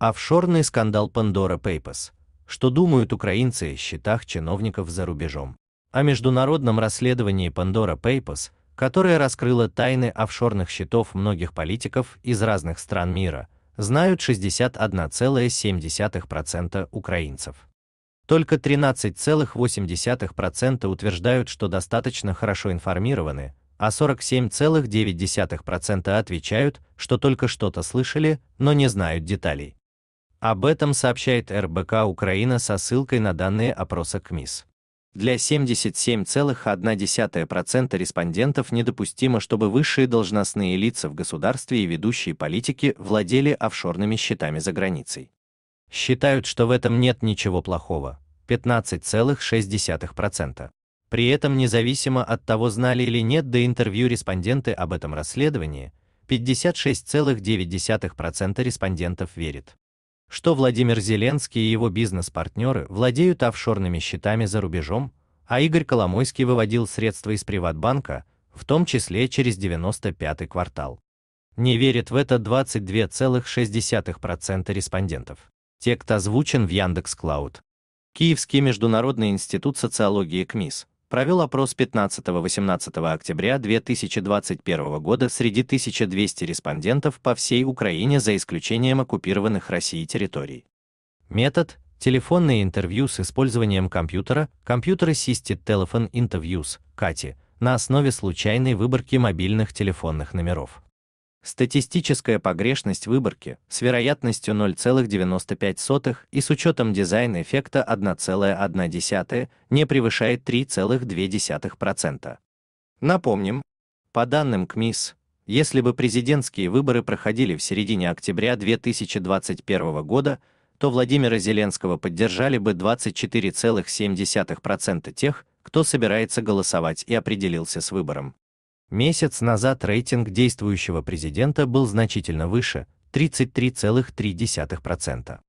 Офшорный скандал Pandora Papers. Что думают украинцы о счетах чиновников за рубежом? О международном расследовании Pandora Papers, которое раскрыло тайны офшорных счетов многих политиков из разных стран мира, знают 61,7% украинцев. Только 13,8% утверждают, что достаточно хорошо информированы, а 47,9% отвечают, что только что-то слышали, но не знают деталей. Об этом сообщает РБК Украина со ссылкой на данные опроса КМИС. Для 77,1% респондентов недопустимо, чтобы высшие должностные лица в государстве и ведущие политики владели офшорными счетами за границей. Считают, что в этом нет ничего плохого. 15,6%. При этом независимо от того, знали или нет до интервью респонденты об этом расследовании, 56,9% респондентов верит, что Владимир Зеленский и его бизнес-партнеры владеют офшорными счетами за рубежом, а Игорь Коломойский выводил средства из Приватбанка, в том числе через 95-й квартал. Не верят в это 22,6% респондентов. Текст озвучен в Яндекс.Клауд. Киевский международный институт социологии КМИС провел опрос 15-18 октября 2021 года среди 1200 респондентов по всей Украине за исключением оккупированных Россией территорий. Метод – телефонные интервью с использованием компьютера, компьютер Assisted Telephone Interviews, КАТИ, на основе случайной выборки мобильных телефонных номеров. Статистическая погрешность выборки с вероятностью 0,95 и с учетом дизайна эффекта 1,1 не превышает 3,2%. Напомним, по данным КМИС, если бы президентские выборы проходили в середине октября 2021 года, то Владимира Зеленского поддержали бы 24,7% тех, кто собирается голосовать и определился с выбором. Месяц назад рейтинг действующего президента был значительно выше 33,3%.